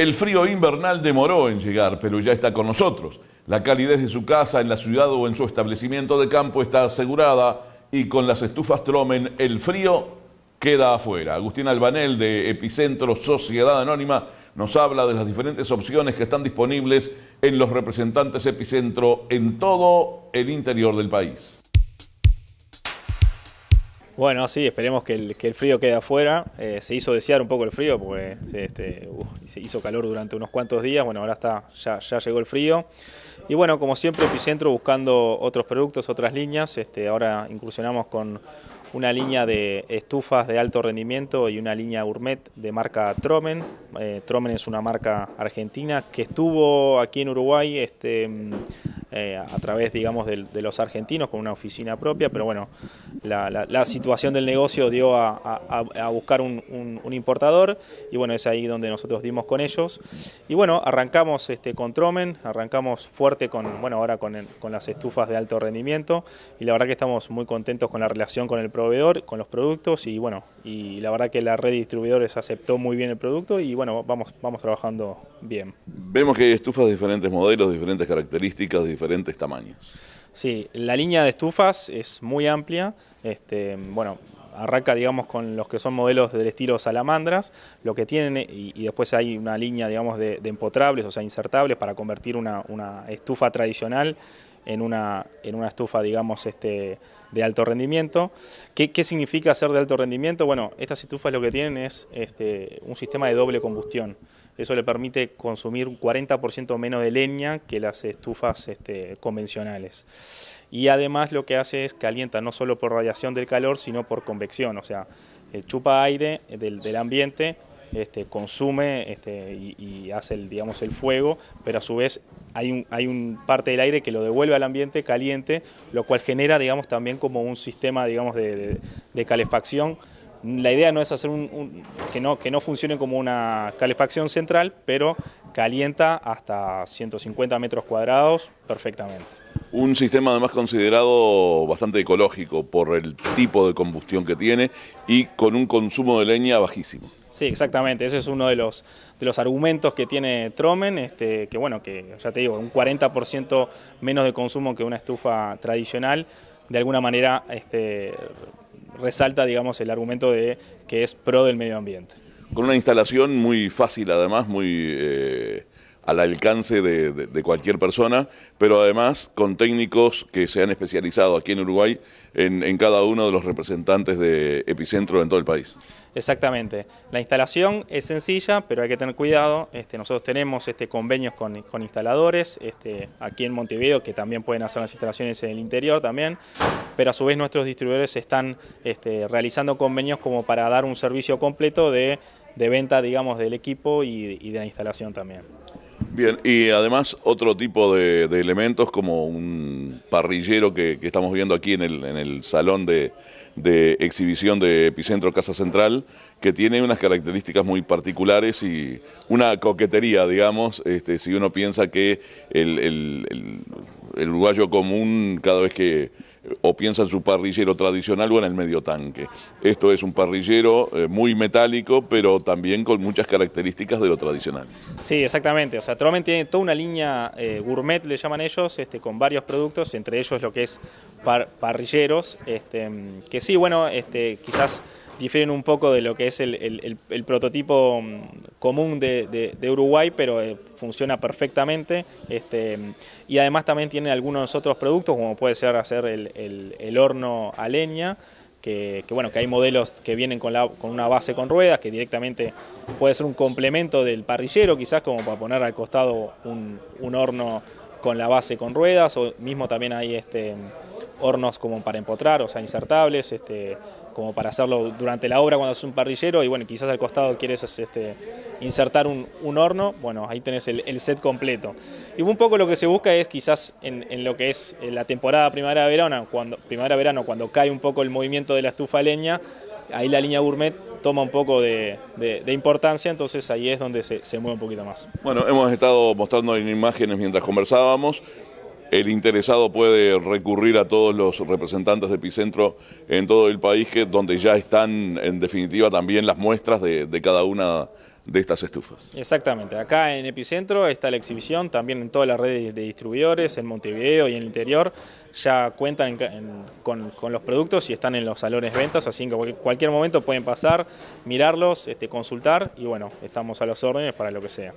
El frío invernal demoró en llegar, pero ya está con nosotros. La calidez de su casa, en la ciudad o en su establecimiento de campo está asegurada y con las estufas Tromen el frío queda afuera. Agustín Albanel de Epicentro Sociedad Anónima nos habla de las diferentes opciones que están disponibles en los representantes Epicentro en todo el interior del país. Bueno, sí, esperemos que el, frío quede afuera. Eh, se hizo desear un poco el frío porque este, uh, se hizo calor durante unos cuantos días. Bueno, ahora está, ya, ya llegó el frío. Y bueno, como siempre, Epicentro buscando otros productos, otras líneas. Este, ahora incursionamos con una línea de estufas de alto rendimiento y una línea Urmet de marca Tromen. Eh, Tromen es una marca argentina que estuvo aquí en Uruguay. Este, eh, a través, digamos, de, los argentinos con una oficina propia, pero bueno, la, situación del negocio dio a, buscar un, importador y bueno, es ahí donde nosotros dimos con ellos. Y bueno, arrancamos este, con Tromen, arrancamos fuerte con, bueno, ahora con, con las estufas de alto rendimiento y la verdad que estamos muy contentos con la relación con el proveedor, con los productos y bueno, y la verdad que la red de distribuidores aceptó muy bien el producto y bueno, vamos, vamos trabajando bien. Vemos que hay estufas de diferentes modelos, diferentes características, de diferentes tamaños. Sí, la línea de estufas es muy amplia. Este, bueno, arranca, digamos, con los que son modelos del estilo salamandras, lo que tienen, y, después hay una línea, digamos, de, empotrables, o sea, insertables, para convertir una, una estufa tradicional en una, en una estufa, digamos, este, de alto rendimiento. ¿Qué, significa ser de alto rendimiento? Bueno, estas estufas lo que tienen es este, un sistema de doble combustión. Eso le permite consumir un 40% menos de leña que las estufas este, convencionales. Y además lo que hace es calienta no solo por radiación del calor, sino por convección, o sea, eh, chupa aire del, ambiente este, consume este, y, hace el, digamos, el fuego, pero a su vez hay un, parte del aire que lo devuelve al ambiente caliente, lo cual genera, digamos, también como un sistema, de, calefacción. La idea no es hacer un, que, no, que no funcione como una calefacción central, pero calienta hasta 150 metros cuadrados perfectamente. Un sistema además considerado bastante ecológico por el tipo de combustión que tiene y con un consumo de leña bajísimo. Sí, exactamente. Ese es uno de los, de los argumentos que tiene Tromen, este, que bueno, que ya te digo, un 40% menos de consumo que una estufa tradicional, de alguna manera este, resalta, digamos, el argumento de que es pro del medio ambiente. Con una instalación muy fácil además, muy... Eh, al alcance de, cualquier persona, pero además con técnicos que se han especializado aquí en Uruguay en, cada uno de los representantes de Epicentro en todo el país. Exactamente. La instalación es sencilla, pero hay que tener cuidado. Este, nosotros tenemos este, convenios con, instaladores este, aquí en Montevideo que también pueden hacer las instalaciones en el interior también, pero a su vez nuestros distribuidores están realizando convenios como para dar un servicio completo de, venta, digamos, del equipo y de la instalación también. Bien, y además otro tipo de, elementos como un parrillero que, estamos viendo aquí en el, en el salón de, exhibición de Epicentro Casa Central, que tiene unas características muy particulares y una coquetería, digamos, este, si uno piensa que el uruguayo común cada vez que o piensa en su parrillero tradicional o en el medio tanque. Esto es un parrillero eh, muy metálico, pero también con muchas características de lo tradicional. Sí, exactamente. O sea, Tromen tiene toda una línea eh, gourmet, le llaman ellos, este, con varios productos, entre ellos lo que es parrilleros, este, que sí, bueno, este, quizás difieren un poco de lo que es el, el prototipo mm, común de, Uruguay, pero eh, funciona perfectamente. Este, y además también tiene algunos otros productos, como puede ser hacer el, el, horno a leña, que, que, bueno, que hay modelos que vienen con, la, con una base con ruedas, que directamente puede ser un complemento del parrillero, quizás como para poner al costado un, un horno con la base con ruedas, o mismo también hay este hornos como para empotrar, o sea, insertables, este, como para hacerlo durante la obra cuando haces un parrillero y bueno, quizás al costado quieres este, insertar un, horno, bueno, ahí tenés el, set completo. Y un poco lo que se busca es quizás en, lo que es eh, la temporada primavera-verano, cuando, verano cuando cae un poco el movimiento de la estufa leña, ahí la línea gourmet toma un poco de, importancia, entonces ahí es donde se, se mueve un poquito más. Bueno, hemos estado mostrando en imágenes mientras conversábamos el interesado puede recurrir a todos los representantes de Epicentro en todo el país, que, donde ya están en definitiva también las muestras de, cada una de estas estufas. Exactamente, acá en Epicentro está la exhibición, también en todas las redes de distribuidores, en Montevideo y en el interior, ya cuentan con, los productos y están en los salones de ventas, así que en cualquier momento pueden pasar, mirarlos, este, consultar y bueno, estamos a los órdenes para lo que sea.